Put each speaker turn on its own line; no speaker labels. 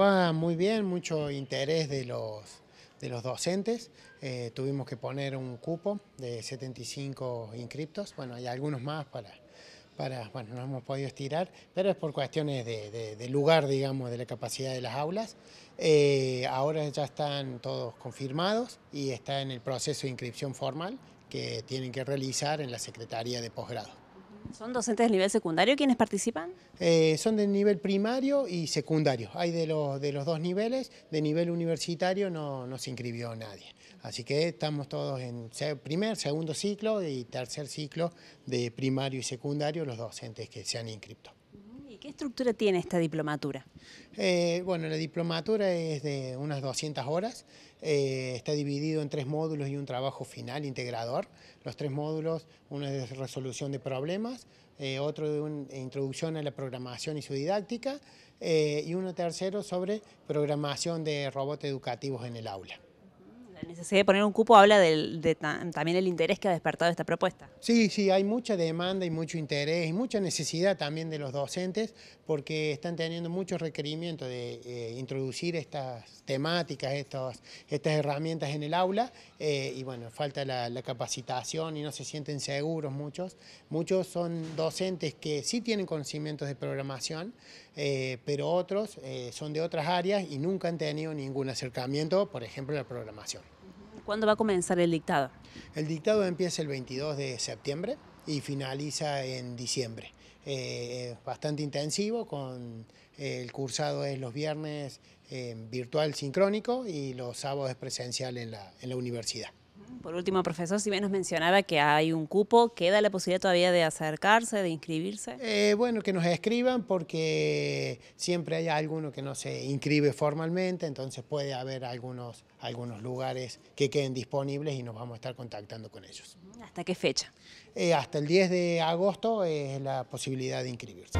Va ah, muy bien, mucho interés de los, de los docentes. Eh, tuvimos que poner un cupo de 75 inscriptos. Bueno, hay algunos más para, para bueno, no hemos podido estirar, pero es por cuestiones de, lugar, digamos, de la capacidad de las aulas. Eh, ahora ya están todos confirmados y está en el proceso de inscripción formal que tienen que realizar en la Secretaría de Posgrado. ¿Son docentes
de nivel secundario quienes participan?
Eh, son de nivel primario y secundario. Hay de los, de los dos niveles. De nivel universitario no, no se inscribió nadie. Así que estamos todos en primer, segundo ciclo y tercer ciclo de primario y secundario, los docentes que se han inscrito. ¿Qué estructura tiene esta diplomatura? Eh, bueno, la diplomatura es de unas 200 horas, eh, está dividido en tres módulos y un trabajo final integrador. Los tres módulos, uno es de resolución de problemas, eh, otro de e introducción a la programación y su didáctica, y uno tercero sobre programación de robots educativos en el aula. La necesidad de poner un cupo habla de, también el interés que ha despertado esta propuesta. Sí, sí, hay mucha demanda y mucho interés y mucha necesidad también de los docentes porque están teniendo muchos requerimientos de eh, introducir estas temáticas, estas herramientas en el aula eh, y bueno, falta la, la, capacitación y no se sienten seguros muchos. Muchos son docentes que sí tienen conocimientos de programación, eh, pero otros eh, son de otras áreas y nunca han tenido ningún acercamiento, por ejemplo, la programación. ¿Cuándo va a comenzar el dictado? El dictado empieza el 22 de septiembre y finaliza en diciembre. Eh, bastante intensivo, con eh, el cursado es los viernes virtual sincrónico y los sábados es presencial en la universidad.
Por último, profesor, si bien nos mencionaba que hay un cupo, ¿queda la posibilidad todavía de acercarse, de
inscribirse? Eh, bueno, que nos escriban porque siempre hay alguno que no se inscribe formalmente, entonces puede haber algunos, algunos lugares que queden disponibles y nos vamos a estar contactando con ellos. ¿Hasta qué fecha? Eh, hasta el 10 de agosto es la posibilidad de inscribirse.